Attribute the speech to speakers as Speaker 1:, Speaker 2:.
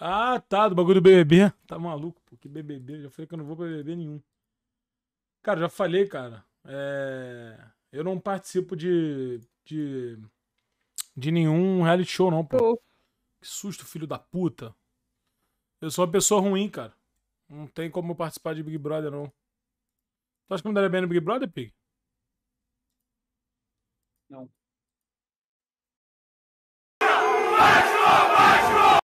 Speaker 1: Ah, tá, do bagulho do BBB. Tá maluco, pô, que BBB? já falei que eu não vou pra BBB nenhum. Cara, já falei, cara. É... Eu não participo de, de. de nenhum reality show, não, pô. Que susto, filho da puta. Eu sou uma pessoa ruim, cara. Não tem como participar de Big Brother, não.
Speaker 2: Tu acha que eu me daria bem no Big Brother, Pig?
Speaker 3: Não.